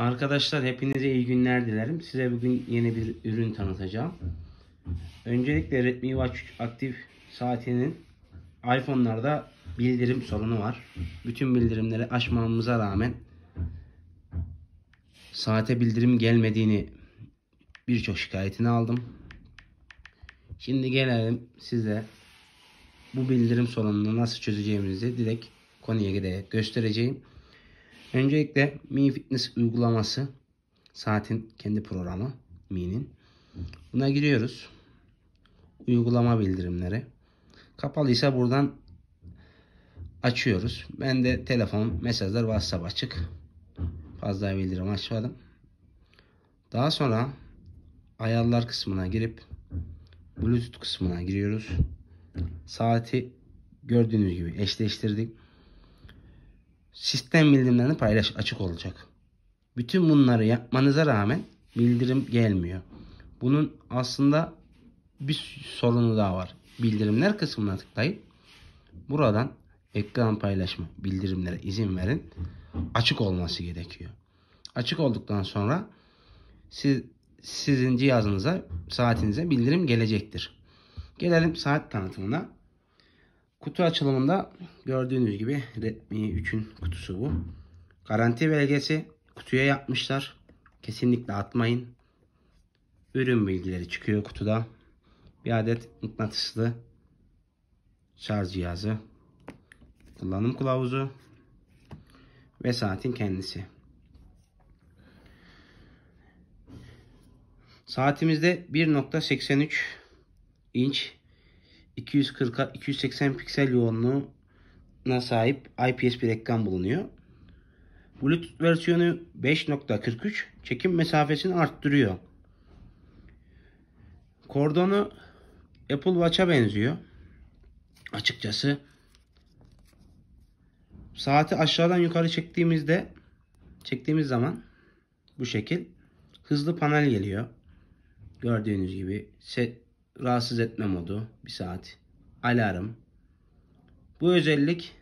Arkadaşlar hepinize iyi günler dilerim. Size bugün yeni bir ürün tanıtacağım. Öncelikle Redmi Watch aktif saatinin iPhone'larda bildirim sorunu var. Bütün bildirimleri açmamıza rağmen saate bildirim gelmediğini birçok şikayetini aldım. Şimdi gelelim size bu bildirim sorununu nasıl çözeceğimizi direkt konuya giderek göstereceğim. Öncelikle Mi Fitness uygulaması. Saatin kendi programı Mi'nin. Buna giriyoruz. Uygulama bildirimleri. Kapalıysa buradan açıyoruz. Ben de telefon, mesajlar, WhatsApp açık. Fazla bildirim açmadım. Daha sonra ayarlar kısmına girip Bluetooth kısmına giriyoruz. Saati gördüğünüz gibi eşleştirdik sistem bildirimlerini paylaş açık olacak. Bütün bunları yapmanıza rağmen bildirim gelmiyor. Bunun aslında bir sorunu daha var. Bildirimler kısmına tıklayıp buradan ekran paylaşma bildirimlere izin verin. Açık olması gerekiyor. Açık olduktan sonra siz, sizin cihazınıza saatinize bildirim gelecektir. Gelelim saat tanıtımına. Kutu açılımında gördüğünüz gibi Redmi 3'ün kutusu bu. Garanti belgesi kutuya yapmışlar. Kesinlikle atmayın. Ürün bilgileri çıkıyor kutuda. Bir adet mıknatıslı şarj cihazı, kullanım kılavuzu ve saatin kendisi. Saatimizde 1.83 inç 240 280 piksel yoğunluğuna sahip IPS bir ekran bulunuyor. Bluetooth versiyonu 5.43 çekim mesafesini arttırıyor. Kordonu Apple Watch'a benziyor. Açıkçası saati aşağıdan yukarı çektiğimizde çektiğimiz zaman bu şekil hızlı panel geliyor. Gördüğünüz gibi set rahatsız etme modu bir saat. Alarm. Bu özellik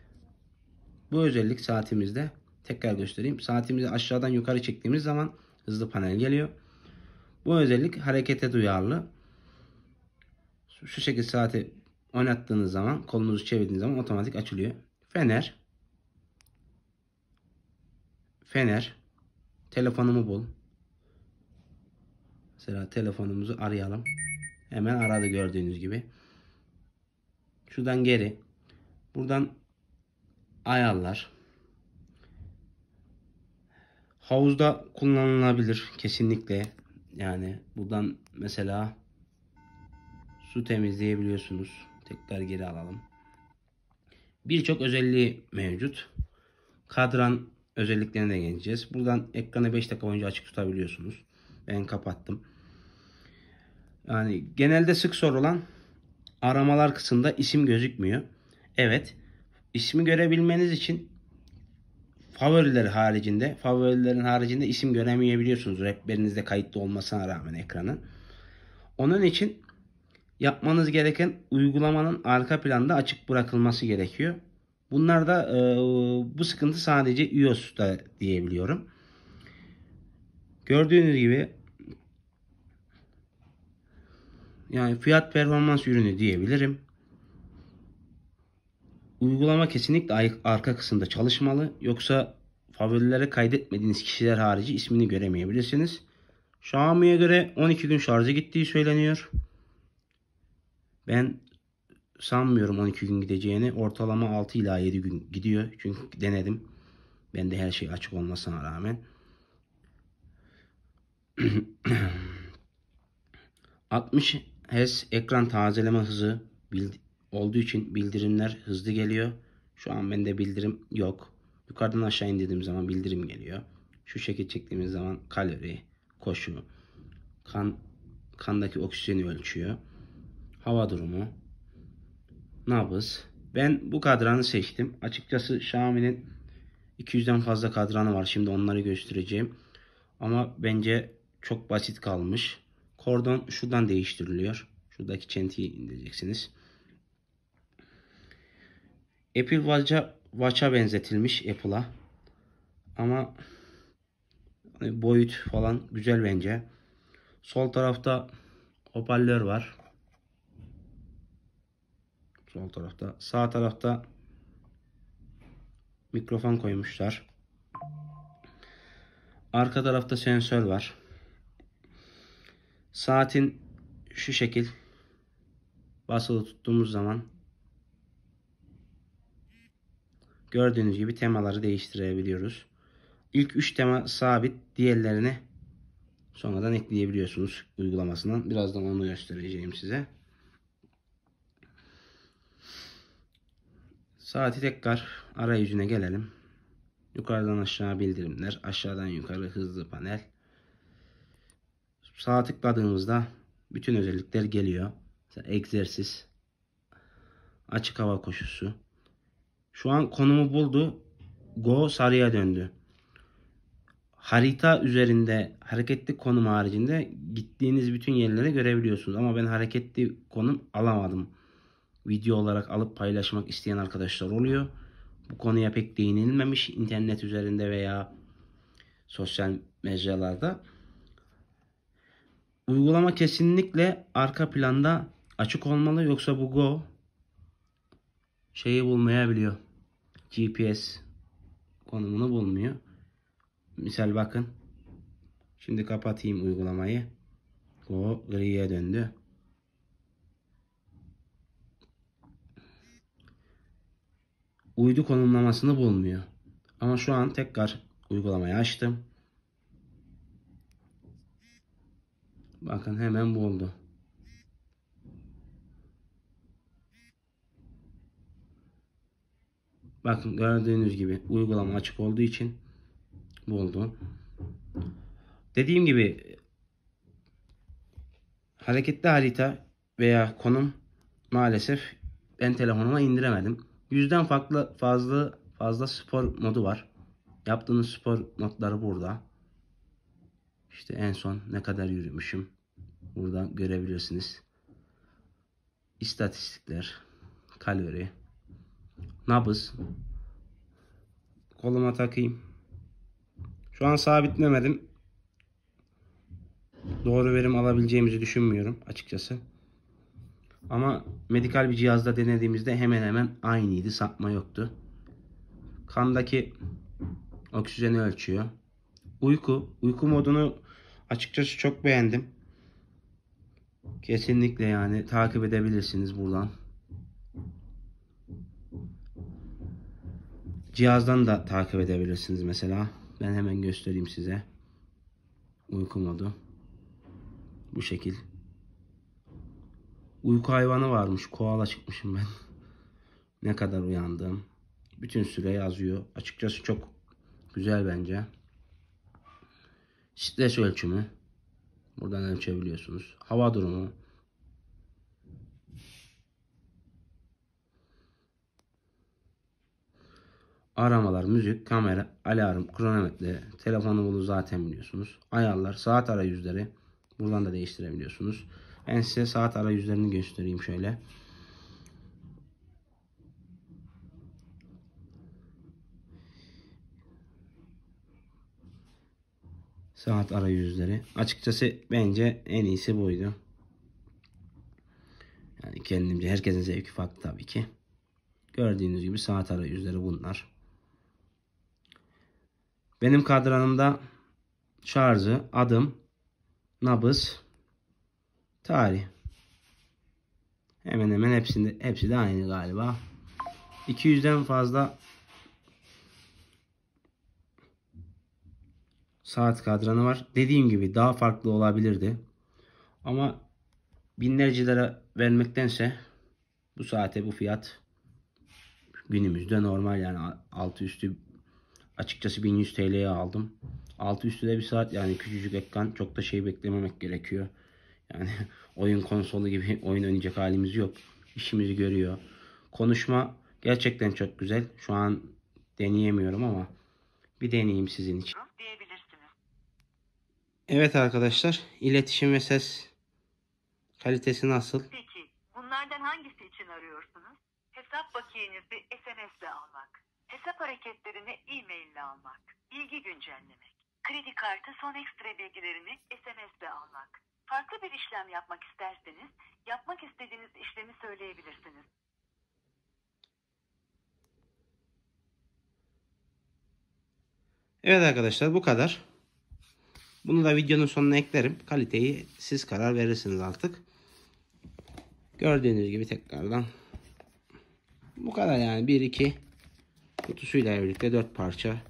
bu özellik saatimizde tekrar göstereyim. Saatimizi aşağıdan yukarı çektiğimiz zaman hızlı panel geliyor. Bu özellik harekete duyarlı. Şu şekilde saati oynattığınız zaman kolunuzu çevirdiğiniz zaman otomatik açılıyor. Fener. Fener. Telefonumu bul. Mesela telefonumuzu arayalım. Hemen aradı gördüğünüz gibi. Şuradan geri. Buradan ayarlar. Havuzda kullanılabilir kesinlikle. Yani buradan mesela su temizleyebiliyorsunuz. Tekrar geri alalım. Birçok özelliği mevcut. Kadran özelliklerine de geleceğiz. Buradan ekranı 5 dakika boyunca açık tutabiliyorsunuz. Ben kapattım. Yani genelde sık sorulan aramalar kısmında isim gözükmüyor. Evet. İsmi görebilmeniz için favoriler haricinde, favorilerin haricinde isim göremeyebiliyorsunuz rehberinizde kayıtlı olmasına rağmen ekranın. Onun için yapmanız gereken uygulamanın arka planda açık bırakılması gerekiyor. Bunlar da e, bu sıkıntı sadece iOS'ta diyebiliyorum. Gördüğünüz gibi Yani fiyat performans ürünü diyebilirim. Uygulama kesinlikle arka kısımda çalışmalı. Yoksa favorilere kaydetmediğiniz kişiler harici ismini göremeyebilirsiniz. Xiaomi'ye göre 12 gün şarjı gittiği söyleniyor. Ben sanmıyorum 12 gün gideceğini. Ortalama 6 ila 7 gün gidiyor. Çünkü denedim. Ben de her şey açık olmasına rağmen. 60 HES ekran tazeleme hızı olduğu için bildirimler hızlı geliyor. Şu an bende bildirim yok. Yukarıdan aşağı indirdiğim zaman bildirim geliyor. Şu şekil çektiğimiz zaman kalori, koşu, kan kandaki oksijeni ölçüyor. Hava durumu, nabız. Ben bu kadranı seçtim. Açıkçası Xiaomi'nin 200'den fazla kadranı var. Şimdi onları göstereceğim. Ama bence çok basit kalmış. Kordon şuradan değiştiriliyor. Şuradaki çentiyi indireceksiniz. Apple Watch'a Watch'a benzetilmiş Apple'a. Ama hani boyut falan güzel bence. Sol tarafta hoparlör var. Sol tarafta. Sağ tarafta mikrofon koymuşlar. Arka tarafta sensör var. Saatin şu şekil basılı tuttuğumuz zaman gördüğünüz gibi temaları değiştirebiliyoruz. İlk 3 tema sabit. Diğerlerini sonradan ekleyebiliyorsunuz uygulamasından. Birazdan onu göstereceğim size. Saati tekrar arayüzüne gelelim. Yukarıdan aşağı bildirimler, aşağıdan yukarı hızlı panel. Sağa tıkladığımızda bütün özellikler geliyor. Mesela egzersiz, açık hava koşusu. Şu an konumu buldu. Go sarıya döndü. Harita üzerinde hareketli konum haricinde gittiğiniz bütün yerleri görebiliyorsunuz. Ama ben hareketli konum alamadım. Video olarak alıp paylaşmak isteyen arkadaşlar oluyor. Bu konuya pek değinilmemiş internet üzerinde veya sosyal mecralarda. Uygulama kesinlikle arka planda açık olmalı yoksa bu Go şeyi bulmayabiliyor. GPS konumunu bulmuyor. Misal bakın. Şimdi kapatayım uygulamayı. Go griye döndü. Uydu konumlamasını bulmuyor. Ama şu an tekrar uygulamayı açtım. Bakın hemen buldu. Bakın gördüğünüz gibi uygulama açık olduğu için buldu. Dediğim gibi hareketli harita veya konum maalesef ben telefonuma indiremedim. Yüzden farklı fazla fazla spor modu var. Yaptığınız spor notları burada. İşte en son ne kadar yürümüşüm. Buradan görebilirsiniz. İstatistikler, kalori, nabız. Koluma takayım. Şu an sabitlemedim. Doğru verim alabileceğimizi düşünmüyorum açıkçası. Ama medikal bir cihazda denediğimizde hemen hemen aynıydı. Sapma yoktu. Kandaki oksijeni ölçüyor uyku. Uyku modunu açıkçası çok beğendim. Kesinlikle yani takip edebilirsiniz buradan. Cihazdan da takip edebilirsiniz mesela. Ben hemen göstereyim size. Uyku modu. Bu şekil. Uyku hayvanı varmış. Koala çıkmışım ben. ne kadar uyandım. Bütün süre yazıyor. Açıkçası çok güzel bence. Stres ölçümü. Buradan ölçebiliyorsunuz. Hava durumu. Aramalar, müzik, kamera, alarm, kronometre, bulu zaten biliyorsunuz. Ayarlar, saat arayüzleri. Buradan da değiştirebiliyorsunuz. Ben size saat arayüzlerini göstereyim şöyle. saat arayüzleri. Açıkçası bence en iyisi buydu. Yani kendimce herkesin zevki farklı tabii ki. Gördüğünüz gibi saat arayüzleri bunlar. Benim kadranımda şarjı, adım, nabız, tarih. Hemen hemen hepsinde hepsi de aynı galiba. 200'den fazla saat kadranı var. Dediğim gibi daha farklı olabilirdi. Ama binlerce lira vermektense bu saate bu fiyat günümüzde normal yani altı üstü açıkçası 1100 TL'ye aldım. Altı üstü de bir saat yani küçücük ekran çok da şey beklememek gerekiyor. Yani oyun konsolu gibi oyun oynayacak halimiz yok. İşimizi görüyor. Konuşma gerçekten çok güzel. Şu an deneyemiyorum ama bir deneyeyim sizin için. Evet arkadaşlar, iletişim ve ses kalitesi nasıl? Peki, bunlardan hangisi için arıyorsunuz? Hesap bakiyenizi SMS ile almak, hesap hareketlerini e-mail ile almak, bilgi güncellemek, kredi kartı son ekstra bilgilerini SMS ile almak. Farklı bir işlem yapmak isterseniz, yapmak istediğiniz işlemi söyleyebilirsiniz. Evet arkadaşlar bu kadar. Bunu da videonun sonuna eklerim. Kaliteyi siz karar verirsiniz artık. Gördüğünüz gibi tekrardan bu kadar yani 1-2 kutusuyla birlikte 4 parça